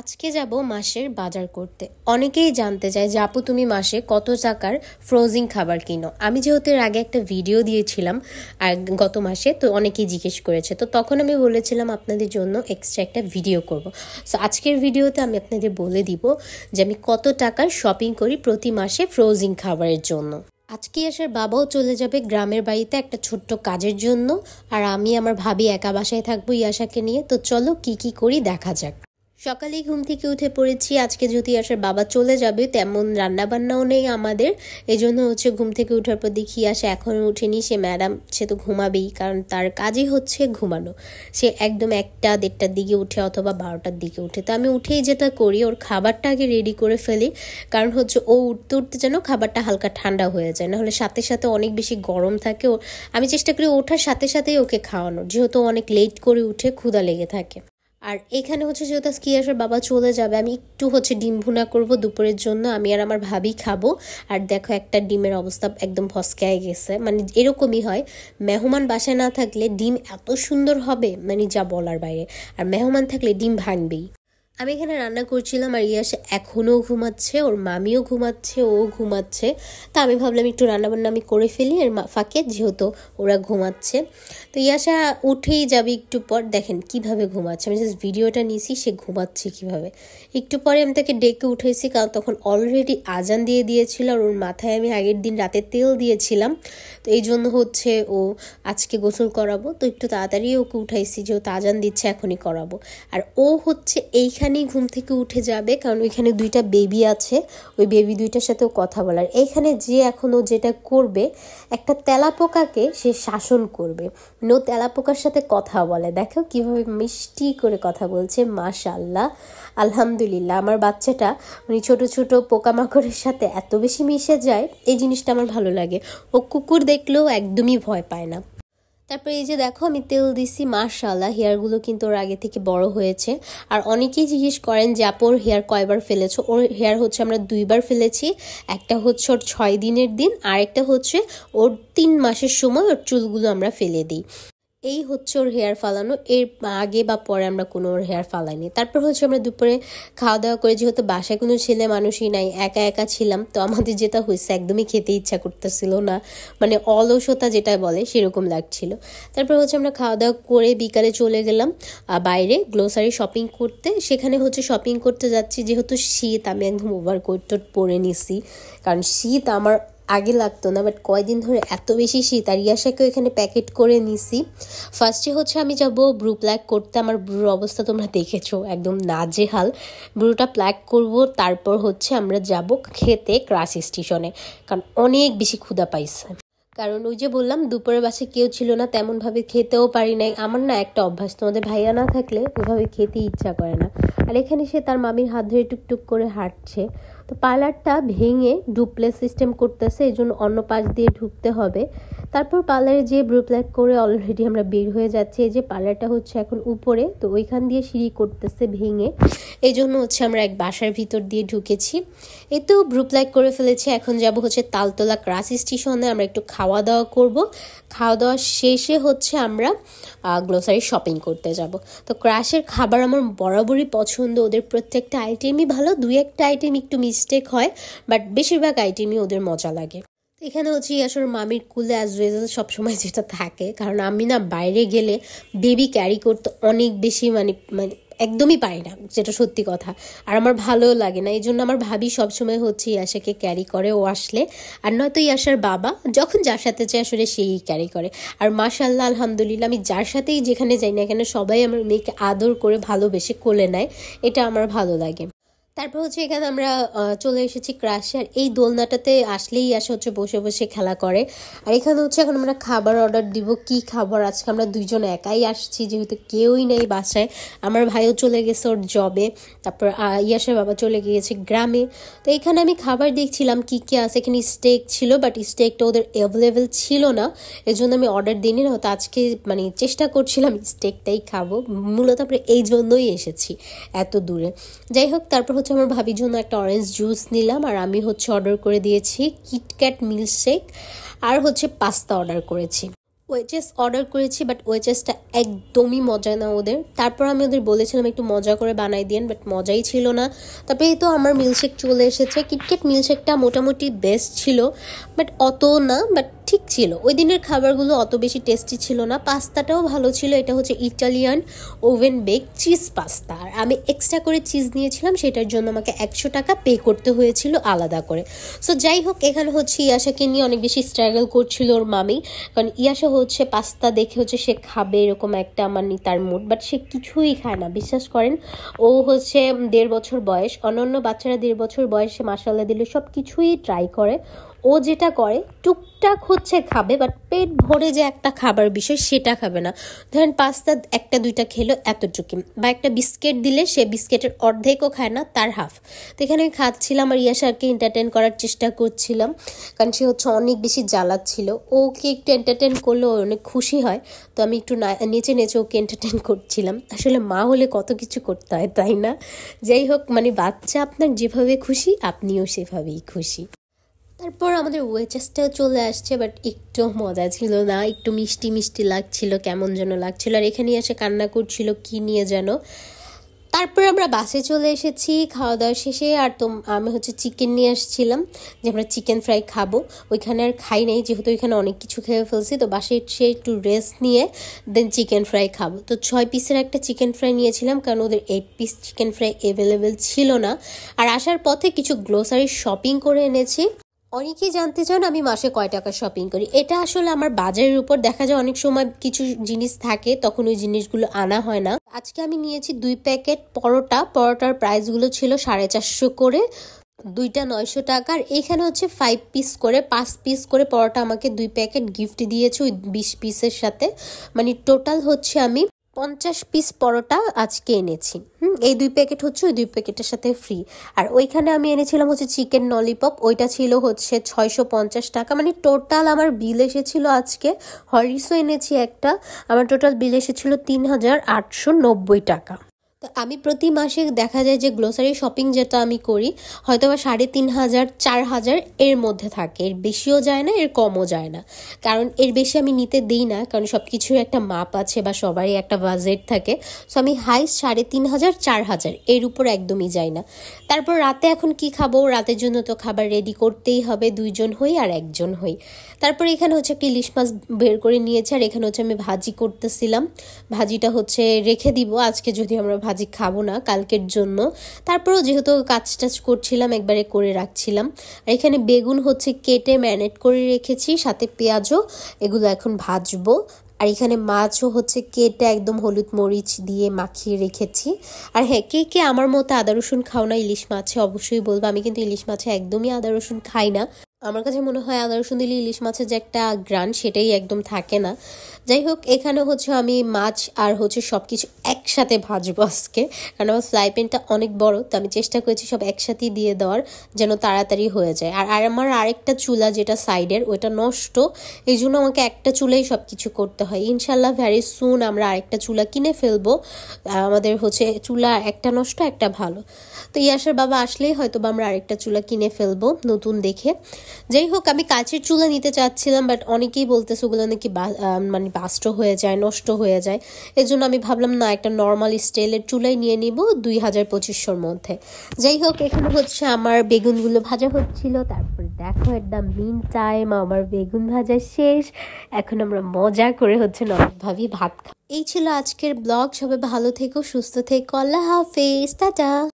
আজকে যাব মাসের বাজার করতে অনেকেই জানতে চায় যে আপু তুমি মাসে কত টাকার ফ্রোজিং খাবার কিনো আমি যেহেতু এর আগে একটা ভিডিও দিয়েছিলাম গত মাসে তো অনেকেই জিজ্ঞেস করেছে তো তখন আমি বলেছিলাম আপনাদের জন্য এক্সট্রা একটা ভিডিও করব সো আজকের ভিডিওতে আমি আপনাদের বলে দিব যে আমি কত টাকার শপিং করি প্রতি মাসে ফ্রোজিং খাবারের জন্য আজকে আসার বাবাও চলে যাবে গ্রামের বাড়িতে একটা ছোট্ট কাজের জন্য আর আমি আমার ভাবি একা বাসায় থাকবো ইয়াশাকে নিয়ে তো চলো কি কি করি দেখা যাক সকালে ঘুম থেকে উঠে পড়েছি আজকে যদি আসার বাবা চলে যাবে তেমন রান্নাবান্নাও নেই আমাদের এই জন্য হচ্ছে ঘুম থেকে উঠার পর দেখি আসে এখনও উঠেনি সে ম্যাডাম সে তো ঘুমাবেই কারণ তার কাজই হচ্ছে ঘুমানো সে একদম একটা দেড়টার দিকে উঠে অথবা বারোটার দিকে উঠে তো আমি উঠেই যেটা করি ওর খাবারটা আগে রেডি করে ফেলি কারণ হচ্ছে ও উঠতে উঠতে যেন খাবারটা হালকা ঠান্ডা হয়ে যায় নাহলে সাথে সাথে অনেক বেশি গরম থাকে আমি চেষ্টা করি ওঠার সাথে সাথেই ওকে খাওয়ানোর যেহেতু অনেক লেট করে উঠে ক্ষুদা লেগে থাকে আর এখানে হচ্ছে যেহেতু স্কিয়াসের বাবা চলে যাবে আমি একটু হচ্ছে ডিম ভুনা করব দুপুরের জন্য আমি আর আমার ভাবি খাবো আর দেখো একটা ডিমের অবস্থা একদম ফসকায় গেছে মানে এরকমই হয় মেহমান বাসায় না থাকলে ডিম এত সুন্দর হবে মানে যা বলার বাইরে আর মেহমান থাকলে ডিম ভাঙবেই আমি এখানে রান্না করছিলাম আর ইয়াসে এখনও ঘুমাচ্ছে ওর মামিও ঘুমাচ্ছে ও ঘুমাচ্ছে তা আমি ভাবলাম একটু রান্নাবান্না আমি করে ফেলি মা ফাঁকে যেহেতু ওরা ঘুমাচ্ছে তো ইয়াসা উঠেই যাবে একটু পর দেখেন কিভাবে ঘুমাচ্ছে আমি জাস্ট ভিডিওটা নিয়েছি সে ঘুমাচ্ছে কিভাবে একটু পরে আমি তাকে ডেকে উঠেছি কারণ তখন অলরেডি আজান দিয়ে দিয়েছিল আর ওর মাথায় আমি আগের দিন রাতে তেল দিয়েছিলাম তো এই জন্য হচ্ছে ও আজকে গোসল করাবো তো একটু তাড়াতাড়ি ওকে উঠাইছি যেহেতু আজান দিচ্ছে এখনই করাবো আর ও হচ্ছে এইখানে এখানেই ঘুম থেকে উঠে যাবে কারণ ওইখানে দুইটা বেবি আছে ওই বেবি দুইটার সাথেও কথা বলার এইখানে যে এখনও যেটা করবে একটা তেলাপোকাকে সে শাসন করবে নো তেলাপোকার সাথে কথা বলে দেখো কিভাবে মিষ্টি করে কথা বলছে মাশাল্লাহ আলহামদুলিল্লাহ আমার বাচ্চাটা উনি মানে ছোটো ছোটো পোকামাকড়ের সাথে এত বেশি মিশে যায় এই জিনিসটা আমার ভালো লাগে ও কুকুর দেখলেও একদমই ভয় পায় না তারপরে এই যে দেখো আমি তেল দিছি মার্শাল্লাহ হেয়ারগুলো কিন্তু ওর আগে থেকে বড় হয়েছে আর অনেকেই জিজ্ঞেস করেন যে আপোর হেয়ার কয়বার ফেলেছো ওর হেয়ার হচ্ছে আমরা দুইবার ফেলেছি একটা হচ্ছে ওর ছয় দিনের দিন আর একটা হচ্ছে ওর তিন মাসের সময় ওর চুলগুলো আমরা ফেলে দিই এই হচ্ছে ওর হেয়ার ফালানো এর আগে বা পরে আমরা কোনো ওর হেয়ার ফালাইনি তারপর হচ্ছে আমরা দুপুরে খাওয়া দাওয়া করে যেহেতু বাসায় কোনো ছেলে মানুষই নাই একা একা ছিলাম তো আমাদের যেটা হয়েছে একদমই খেতে ইচ্ছা করতেছিল না মানে অলসতা যেটা বলে সেরকম লাগছিল তারপর হচ্ছে আমরা খাওয়া দাওয়া করে বিকালে চলে গেলাম বাইরে গ্লোসারি শপিং করতে সেখানে হচ্ছে শপিং করতে যাচ্ছি যেহেতু শীত আমি একদম কোট টোট পরে নিছি কারণ শীত আমার আগে লাগতো না বাট কয়দিন ধরে এত বেশি শীত আর ইয়াশাকেও এখানে প্যাকেট করে নিছি ফার্স্টে হচ্ছে আমি যাব ব্রু প্ল্যাক করতে আমার ব্রুর অবস্থা তোমরা দেখেছো একদম নাজেহাল ব্রুটা প্ল্যাক করব তারপর হচ্ছে আমরা যাব খেতে ক্রাশ স্টেশনে কারণ অনেক বেশি ক্ষুদা পাইছে কারণ ওই যে বললাম দুপুরে বাসে কেউ ছিল না তেমনভাবে খেতেও পারি নাই আমার না একটা অভ্যাস তোমাদের ভাইয়া না থাকলে ওইভাবে খেতে ইচ্ছা করে না আর এখানে সে তার মামির হাত ধরে টুকটুক করে হাঁটছে তো পার্লারটা ভেঙে ডুপ্লে সিস্টেম করতেছে এই জন্য অন্য পাশ দিয়ে ঢুকতে হবে তারপর পার্লারে যে ব্রু প্ল্যাক করে অলরেডি আমরা বের হয়ে যাচ্ছি এই যে পার্লারটা হচ্ছে এখন উপরে তো ওইখান দিয়ে সিঁড়ি করতেছে ভেঙে এই জন্য হচ্ছে আমরা এক বাসার ভিতর দিয়ে ঢুকেছি এ তো ব্রু প্ল্যাক করে ফেলেছি এখন যাব হচ্ছে তালতলা ক্রাস স্টেশনে আমরা একটু খাওয়া দাওয়া করব খাওয়া দাওয়া শেষে হচ্ছে আমরা গ্লোসারি শপিং করতে যাব তো ক্রাশের খাবার আমার বরাবরই পছন্দ ওদের প্রত্যেকটা আইটেমই ভালো দুই একটা আইটেম একটু মিস্টেক হয় বাট বেশিরভাগ আইটেমই ওদের মজা লাগে এখানে হচ্ছে আসলে মামির কুলে অ্যাজ রেজাল্ট সবসময় যেটা থাকে কারণ আমি না বাইরে গেলে বেবি ক্যারি করতে অনেক বেশি মানে মানে একদমই পারি না যেটা সত্যি কথা আর আমার ভালোও লাগে না এই জন্য আমার ভাবি সবসময় হচ্ছে ইয়াশাকে ক্যারি করে ও আসলে আর নয়তো ইয়াশার বাবা যখন যার সাথে চায় আসলে সেই ক্যারি করে আর মাশাল্লাহ আলহামদুলিল্লাহ আমি যার সাথেই যেখানে যাই না কেন সবাই আমার মেয়েকে আদর করে ভালোবেসে কোলে নেয় এটা আমার ভালো লাগে তারপর হচ্ছে এখানে আমরা চলে এসেছি ক্রাশে আর এই দোলনাটাতে আসলেই আসে হচ্ছে বসে বসে খেলা করে আর এখানে হচ্ছে এখন আমরা খাবার অর্ডার দিব কি খাবার আজকে আমরা দুইজন একাই আসছি যেহেতু কেউই নেই বাসায় আমার ভাইও চলে গেছে ওর জবে তারপর ইয়াসের বাবা চলে গিয়েছে গ্রামে তো এখানে আমি খাবার দেখছিলাম কি কি আছে এখানে স্টেক ছিল বাট স্টেকটা ওদের অ্যাভেলেবেল ছিল না এর জন্য আমি অর্ডার দিইনি না হয়তো আজকে মানে চেষ্টা করছিলাম স্টেকটাই খাবো মূলত আমরা এই জন্যই এসেছি এত দূরে যাই হোক তারপর হচ্ছে আমার ভাবির জন্য একটা অরেঞ্জ জুস নিলাম আর আমি হচ্ছে অর্ডার করে দিয়েছি কিটক্যাট মিল্কশেক আর হচ্ছে পাস্তা অর্ডার করেছি ওয়েচেস অর্ডার করেছি বাট ওয়েচেসটা একদমই মজা না ওদের তারপর আমি ওদের বলেছিলাম একটু মজা করে বানাই দিয়েন বাট মজাই ছিল না তারপরে তো আমার মিল্কশেক চলে এসেছে কিটকেট মিল্কশেকটা মোটামুটি বেস্ট ছিল বাট অত না বাট ঠিক ছিল ওই দিনের খাবারগুলো অত বেশি টেস্টি ছিল না পাস্তাটাও ভালো ছিল এটা হচ্ছে Italian oven bake cheese pasta আর আমি এক্সট্রা করে চিজ নিয়েছিলাম সেটার জন্য আমাকে একশো টাকা পে করতে হয়েছিল আলাদা করে সো যাই হোক এখানে হচ্ছে ইয়াশাকে নিয়ে অনেক বেশি স্ট্রাগল করছিল ওর মামি কারণ ইয়াশা হচ্ছে পাস্তা দেখে হচ্ছে সে খাবে এরকম একটা মানে তার মুড বাট সে কিছুই খায় না বিশ্বাস করেন ও হচ্ছে দেড় বছর বয়স অন্যান্য বাচ্চারা দেড় বছর বয়সে মাসাল্লা দিলে সব কিছুই ট্রাই করে ও যেটা করে টুকটাক হচ্ছে খাবে বাট পেট ভরে যে একটা খাবার বিষয় সেটা খাবে না ধরেন পাস্তা একটা দুইটা খেলো এতটুকু বা একটা বিস্কিট দিলে সে বিস্কিটের অর্ধেকও খায় না তার হাফ তো এখানে খাচ্ছিলাম আর ইয়াশাকে এন্টারটেন করার চেষ্টা করছিলাম কারণ সে হচ্ছে অনেক বেশি জ্বালাচ্ছিল ওকে একটু এন্টারটেন করলে ও অনেক খুশি হয় তো আমি একটু নেচে নেচে ওকে এন্টারটেন করছিলাম আসলে মা হলে কত কিছু করতে হয় তাই না যাই হোক মানে বাচ্চা আপনার যেভাবে খুশি আপনিও সেভাবেই খুশি তারপর আমাদের ওয়েচেসটাও চলে আসছে বাট একটু মজা ছিল না একটু মিষ্টি মিষ্টি লাগছিল কেমন যেন লাগছিল আর এখানে এসে কান্না করছিল কি নিয়ে যেন তারপর আমরা বাসে চলে এসেছি খাওয়া দাওয়া শেষে আর তো আমি হচ্ছে চিকেন নিয়ে আসছিলাম যে আমরা চিকেন ফ্রাই খাবো ওইখানে আর খাই নাই যেহেতু ওইখানে অনেক কিছু খেয়ে ফেলছি তো বাসে সে একটু রেস্ট নিয়ে দেন চিকেন ফ্রাই খাবো তো ছয় পিসের একটা চিকেন ফ্রাই নিয়েছিলাম কারণ ওদের eight piece chicken fry available ছিল না আর আসার পথে কিছু গ্লোসারি শপিং করে এনেছি অনেকেই জানতে চান আমি মাসে কয় টাকা শপিং করি এটা আসলে আমার বাজারের উপর দেখা যায় অনেক সময় কিছু জিনিস থাকে তখন ওই জিনিসগুলো আনা হয় না আজকে আমি নিয়েছি দুই প্যাকেট পরোটা পরোটার প্রাইসগুলো ছিল সাড়ে চারশো করে দুইটা নয়শো টাকার এখানে হচ্ছে ফাইভ পিস করে পাঁচ পিস করে পরোটা আমাকে দুই প্যাকেট গিফট দিয়েছে ওই বিশ পিসের সাথে মানে টোটাল হচ্ছে আমি পঞ্চাশ পিস পরোটা আজকে এনেছি হুম এই দুই প্যাকেট হচ্ছে ওই দুই প্যাকেটের সাথে ফ্রি আর ওইখানে আমি এনেছিলাম হচ্ছে চিকেন ললিপপ ওইটা ছিল হচ্ছে ছয়শো পঞ্চাশ টাকা মানে টোটাল আমার বিল এসেছিলো আজকে হরিসও এনেছি একটা আমার টোটাল বিল এসেছিলো তিন হাজার আটশো নব্বই টাকা তো আমি প্রতি মাসে দেখা যায় যে গ্লোসারি শপিং যেটা আমি করি হয়তো বা সাড়ে তিন হাজার চার হাজার এর মধ্যে থাকে এর বেশিও যায় না এর কমও যায় না কারণ এর বেশি আমি নিতে দিই না কারণ সব কিছুর একটা মাপ আছে বা সবারই একটা বাজেট থাকে সো আমি হাই সাড়ে তিন হাজার চার হাজার এর উপর একদমই যাই না তারপর রাতে এখন কি খাবো রাতের জন্য তো খাবার রেডি করতেই হবে দুইজন হই আর একজন হই তারপর এখানে হচ্ছে একটা ইলিশ মাছ বের করে নিয়েছে আর এখানে হচ্ছে আমি ভাজি করতেছিলাম ভাজিটা হচ্ছে রেখে দিব আজকে যদি আমরা ভাজি খাবো না কালকের জন্য তারপরেও যেহেতু কাজ টাজ করছিলাম একবারে করে রাখছিলাম আর এখানে বেগুন হচ্ছে কেটে ম্যানেট করে রেখেছি সাথে পেঁয়াজও এগুলো এখন ভাজবো আর এখানে মাছও হচ্ছে কেটে একদম হলুদ মরিচ দিয়ে মাখিয়ে রেখেছি আর হ্যাঁ কে কে আমার মতো আদা রসুন খাও না ইলিশ মাছে অবশ্যই বলবো আমি কিন্তু ইলিশ মাছে একদমই আদা রসুন খাই না আমার কাছে মনে হয় আদা দিলি ইলিশ মাছের যে একটা গ্রান সেটাই একদম থাকে না যাই হোক এখানে হচ্ছে আমি মাছ আর হচ্ছে সব কিছু একসাথে ভাজবো আজকে কারণ আমার ফ্রাই প্যানটা অনেক বড় তো আমি চেষ্টা করেছি সব একসাথেই দিয়ে দেওয়ার যেন তাড়াতাড়ি হয়ে যায় আর আর আমার আরেকটা চুলা যেটা সাইডের ওটা নষ্ট এই জন্য আমাকে একটা চুলাই সব কিছু করতে হয় ইনশাল্লাহ ভ্যারি সুন আমরা আরেকটা চুলা কিনে ফেলবো আমাদের হচ্ছে চুলা একটা নষ্ট একটা ভালো তো ইয়াসের বাবা আসলেই হয়তো বা আমরা আরেকটা চুলা কিনে ফেলবো নতুন দেখে যাই হোক আমি কাচের চুলা নিতে চাচ্ছিলাম বাট অনেকেই বলতেছে ওগুলো নাকি মানে বাস্ট হয়ে যায় নষ্ট হয়ে যায় এই জন্য আমি ভাবলাম না একটা নর্মাল স্টেলের চুলাই নিয়ে নিব দুই হাজার পঁচিশশোর মধ্যে যাই হোক এখানে হচ্ছে আমার বেগুনগুলো ভাজা হচ্ছিল তারপরে দেখো একদম মিন টাইম আমার বেগুন ভাজা শেষ এখন আমরা মজা করে হচ্ছে নরকভাবেই ভাত খা এই ছিল আজকের ব্লগ সবাই ভালো থেকো সুস্থ থেকো আল্লাহ হাফেজ টাটা